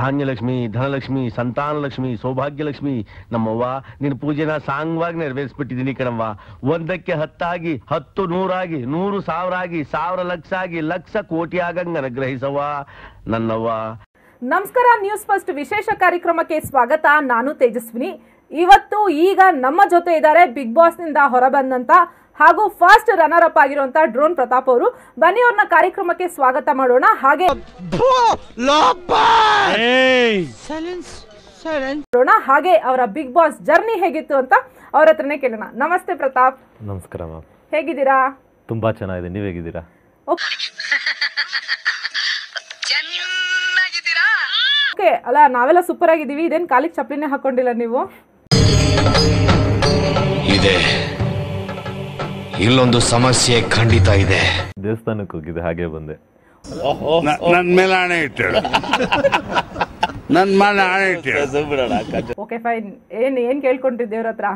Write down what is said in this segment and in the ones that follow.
ಧಾನ್ಯಲಕ್ಷ್ಮಿ ಧನಲಕ್ಷ್ಮಿ ಸಂತಾನಲಕ್ಷ್ಮಿ ಸೌಭಾಗ್ಯಲಕ್ಷ್ಮಿ ನಮ್ಮವ್ವ ನಿನ್ನ ಪೂಜೆನ ಸಾಂಗ್ವಾಗಿ ನೆರವೇರಿಸ್ಬಿಟ್ಟಿದ್ದೀನಿ ಕಣವ್ವ ಒಂದಕ್ಕೆ ಹತ್ತಾಗಿ ಹತ್ತು ನೂರಾಗಿ ನೂರು ಸಾವಿರ ಆಗಿ ಸಾವಿರ ಲಕ್ಷ ಆಗಿ ಲಕ್ಷ ಕೋಟಿ ಆಗಂಗ ಅನುಗ್ರಹಿಸವ ನನ್ನವ್ವ ನಮಸ್ಕಾರ ನ್ಯೂಸ್ ಫಸ್ಟ್ ವಿಶೇಷ ಕಾರ್ಯಕ್ರಮಕ್ಕೆ ಸ್ವಾಗತ ನಾನು ತೇಜಸ್ವಿನಿ ಇವತ್ತು ಈಗ ನಮ್ಮ ಜೊತೆ ಇದ್ದಾರೆ ಬಿಗ್ ಬಾಸ್ ನಿಂದ ಹೊರಬಂದಂತ ಹಾಗೂ ಫಾಸ್ಟ್ ರನ್ನರ್ ಅಪ್ ಆಗಿರುವಂತಹ ಡ್ರೋನ್ ಪ್ರತಾಪ್ ಅವರು ಬನ್ನಿ ಅವ್ರನ್ನ ಕಾರ್ಯಕ್ರಮಕ್ಕೆ ಸ್ವಾಗತ ಮಾಡೋಣ ಹಾಗೆ ನೋಡೋಣ ಹಾಗೆ ಅವರ ಬಿಗ್ ಬಾಸ್ ಜರ್ನಿ ಹೇಗಿತ್ತು ಅಂತ ಅವ್ರ ಹತ್ರನೇ ಕೇಳೋಣ ನಮಸ್ತೆ ಪ್ರತಾಪ್ ನಮಸ್ಕಾರ ಹೇಗಿದ್ದೀರಾ ತುಂಬಾ ಚೆನ್ನಾಗಿದೆ ನೀವು ಹೇಗಿದ್ದೀರಾ ಓಕೆ ಅಲ್ಲ ನಾವೆಲ್ಲ ಸೂಪರ್ ಆಗಿದ್ದೀವಿ ಇದೇನು ಕಾಲಿಗೆ ಚಪ್ಪಲಿನೇ ಹಾಕೊಂಡಿಲ್ಲ ನೀವು ಇದೆ ಇಲ್ಲೊಂದು ಸಮಸ್ಯೆ ಖಂಡಿತ ಇದೆ ದೇವಸ್ಥಾನಕ್ಕೆ ಹೋಗಿದೆ ಹಾಗೆ ಬಂದೆ ನನ್ ಮೇಲೆ ಆಣೆ ಇಟ್ಟು ನನ್ನ ಮೇಲೆ ಆಣೆ ಓಕೆ ಫೈನ್ ಏನ್ ಏನ್ ಕೇಳ್ಕೊಂಡ್ರಿ ದೇವ್ರ ಹತ್ರ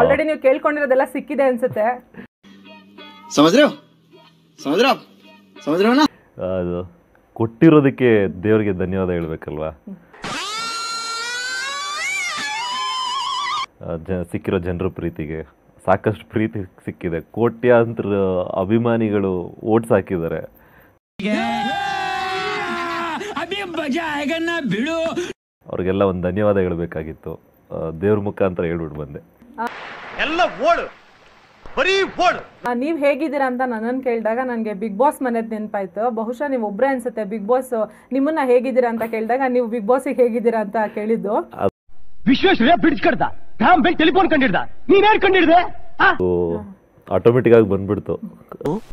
ಆಲ್ರೆಡಿ ನೀವು ಕೇಳ್ಕೊಂಡಿರೋದೆಲ್ಲ ಸಿಕ್ಕಿದೆ ಅನ್ಸುತ್ತೆ ಸಮುದ್ರ ಸಮುದ್ರ ಅದು ಕೊಟ್ಟಿರೋದಕ್ಕೆ ದೇವರಿಗೆ ಧನ್ಯವಾದ ಹೇಳ್ಬೇಕಲ್ವಾ ಸಿಕ್ಕಿರೋ ಜನರ ಪ್ರೀತಿಗೆ ಸಾಕಷ್ಟು ಪ್ರೀತಿ ಸಿಕ್ಕಿದೆ ಕೋಟ್ಯಾಂತರ ಅಭಿಮಾನಿಗಳು ಓಟ್ಸ್ ಹಾಕಿದ್ದಾರೆ ಅವ್ರಿಗೆಲ್ಲ ಒಂದು ಧನ್ಯವಾದ ಹೇಳಬೇಕಾಗಿತ್ತು ದೇವ್ರ ಮುಖಾಂತರ ಹೇಳ್ಬಿಟ್ಟು ಬಂದೆ ಎಲ್ಲ ಓಡು ನೀವ್ ಹೇಗಿದ್ದೀರಾ ಅಂತ ನನ್ನನ್ನು ಕೇಳಿದಾಗ ನನಗೆ ಬಿಗ್ ಬಾಸ್ ಮನೆದ್ ನೆನ್ಪಾಯ್ತು ಬಹುಶಃ ನೀವು ಒಬ್ರೇ ಅನ್ಸುತ್ತೆ ಬಿಗ್ ಬಾಸ್ ನಿಮ್ಮನ್ನ ಹೇಗಿದ್ದೀರಾ ಅಂತ ಕೇಳಿದಾಗ ನೀವು ಬಿಗ್ ಬಾಸ್ ಹೇಗಿದ್ದೀರಾ ಅಂತ ಕೇಳಿದ್ದು ವಿಶ್ವೇಶ್ವರ ಬಿಡ್ಸ್ಕಡ್ದ ಡ್ಯಾಮ್ ಬೆಲ್ ಟೆಲಿಫೋನ್ ಕಂಡಿಡ್ದ ನೀನ್ ಯಾರು ಕಂಡಿಡ್ದೆ ಆಟೋಮೆಟಿಕ್ ಆಗಿ ಬಂದ್ಬಿಡ್ತು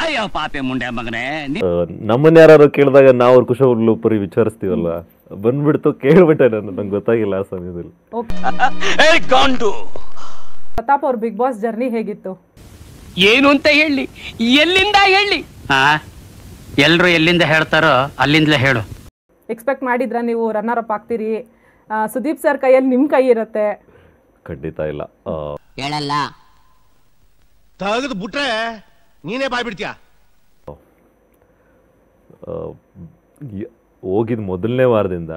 ಅಯ್ಯೋ ಪಾಪೆ ಮುಂಡೆ ಮಗನೇ ನಮ್ಮನ್ನ ಯಾರು ಕೇಳಿದಾಗ ನಾವು ಅವ್ರ ಕುಶ ಪರಿ ವಿಚಾರಿಸ್ತೀವಲ್ಲ ಬಂದ್ಬಿಡ್ತು ಕೇಳ್ಬಿಟ್ಟೆ ನಾನು ನಂಗೆ ಗೊತ್ತಾಗಿಲ್ಲ ಆ ಸಮಯದಲ್ಲಿ ಪ್ರತಾಪ್ ಅವ್ರ ಬಿಗ್ ಬಾಸ್ ಜರ್ನಿ ಹೇಗಿತ್ತು ಏನು ಅಂತ ಹೇಳಿ ಎಲ್ಲಿಂದ ಹೇಳಿ ಎಲ್ರು ಎಲ್ಲಿಂದ ಹೇಳ್ತಾರೋ ಅಲ್ಲಿಂದಲೇ ಹೇಳು ಎಕ್ಸ್ಪೆಕ್ಟ್ ಮಾಡಿದ್ರ ನೀವು ರನ್ನರ್ ಅಪ್ ಆಗ್ತೀರಿ ಸುದೀಪ್ ಸರ್ ಕೈಯಲ್ಲಿ ನಿಮ್ ಕೈ ಇರುತ್ತೆ ಖಂಡಿತ ಇಲ್ಲ ಹೇಳಲ್ಲ ತಗದು ಬಿಟ್ರೆ ನೀನೇ ಬಿಡ್ತೀಯ ಹೋಗಿದ ಮೊದಲನೇ ವಾರದಿಂದ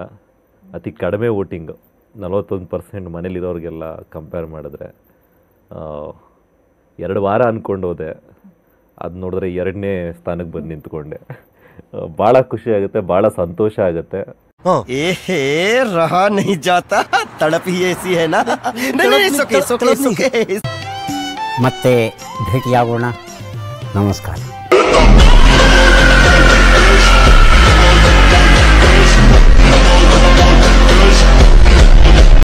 ಅತಿ ಕಡಿಮೆ ವೋಟಿಂಗು ನಲವತ್ತೊಂದು ಪರ್ಸೆಂಟ್ ಮನೇಲಿರೋರಿಗೆಲ್ಲ ಕಂಪೇರ್ ಮಾಡಿದ್ರೆ ಎರಡು ವಾರ ಅಂದ್ಕೊಂಡು ಹೋದೆ ಅದು ನೋಡಿದ್ರೆ ಎರಡನೇ ಸ್ಥಾನಕ್ಕೆ ಬಂದು ನಿಂತ್ಕೊಂಡೆ ಭಾಳ ಖುಷಿ ಆಗುತ್ತೆ ಭಾಳ ಸಂತೋಷ ಆಗುತ್ತೆ एहे हाँ। ए रहा नहीं जाता तड़प ही ऐसी है ना नहीं मत भेटिया नमस्कार